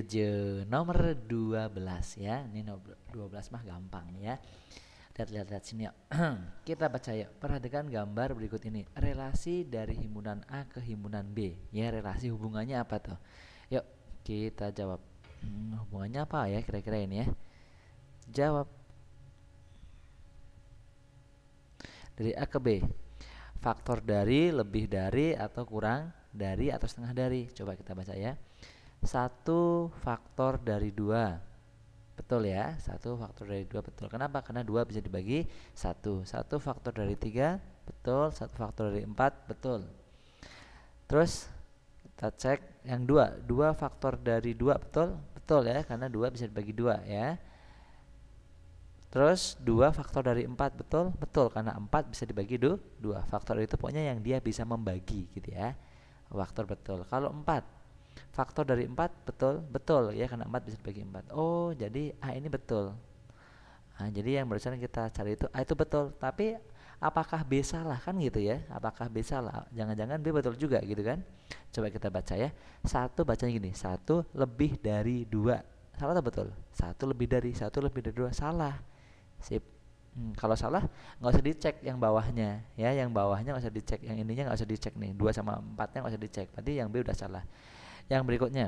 je nomor 12 ya. Ini nomor 12 mah gampang ya. Lihat lihat lihat sini ya. Kita baca ya. Perhatikan gambar berikut ini. Relasi dari himunan A ke himunan B. Ya, relasi hubungannya apa tuh? Yuk, kita jawab. Hmm, hubungannya apa ya kira-kira ini ya? Jawab. Dari A ke B. Faktor dari, lebih dari atau kurang dari atau setengah dari. Coba kita baca ya satu faktor dari dua betul ya satu faktor dari dua betul kenapa karena dua bisa dibagi satu satu faktor dari tiga betul satu faktor dari empat betul terus kita cek yang dua dua faktor dari dua betul betul ya karena dua bisa dibagi dua ya Terus dua faktor dari empat betul betul karena empat bisa dibagi dua. dua Faktor itu pokoknya yang dia bisa membagi gitu ya. Faktor betul. Kalau empat faktor dari 4 betul betul ya karena 4 bisa dibagi 4 oh jadi A ini betul nah, jadi yang barusan kita cari itu A itu betul tapi apakah B salah kan gitu ya apakah B salah jangan-jangan B betul juga gitu kan coba kita baca ya satu bacanya gini satu lebih dari dua salah atau betul satu lebih dari satu lebih dari dua salah sip hmm, kalau salah nggak usah dicek yang bawahnya ya yang bawahnya nggak usah dicek yang ininya nggak usah dicek nih dua sama empatnya nggak usah dicek berarti yang B udah salah yang berikutnya,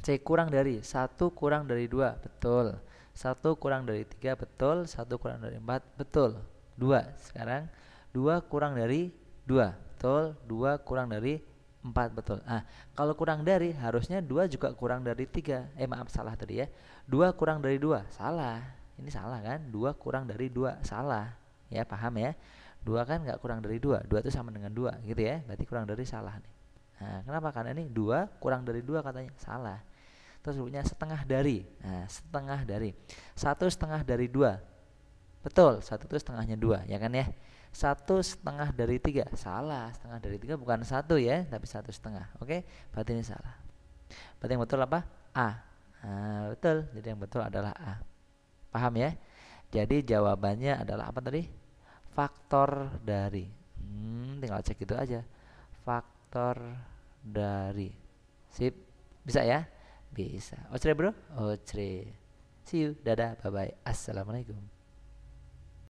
C kurang dari 1 kurang dari 2, betul. 1 kurang dari 3, betul. 1 kurang dari 4, betul. 2, sekarang 2 kurang dari 2, betul. 2 kurang dari 4, betul. Ah, kalau kurang dari harusnya 2 juga kurang dari 3. Eh maaf salah tadi ya. 2 kurang dari 2, salah. Ini salah kan? 2 kurang dari 2, salah. Ya, paham ya? 2 kan nggak kurang dari 2, 2 itu sama dengan 2 gitu ya. Berarti kurang dari salah nih. Nah, kenapa? Karena ini dua kurang dari dua katanya salah. Terus sebutnya setengah dari. Nah, setengah dari. Satu setengah dari dua. Betul, satu itu setengahnya dua, ya kan ya? Satu setengah dari tiga. Salah, setengah dari tiga bukan satu ya, tapi satu setengah. Oke, berarti ini salah. Berarti yang betul apa? A. Nah, betul. Jadi yang betul adalah A. Paham ya? Jadi jawabannya adalah apa tadi? Faktor dari. Hmm, tinggal cek itu aja. Faktor faktor dari. Sip. Bisa ya? Bisa. Ocre bro? Ocre. See you. Dadah. Bye-bye. Assalamualaikum.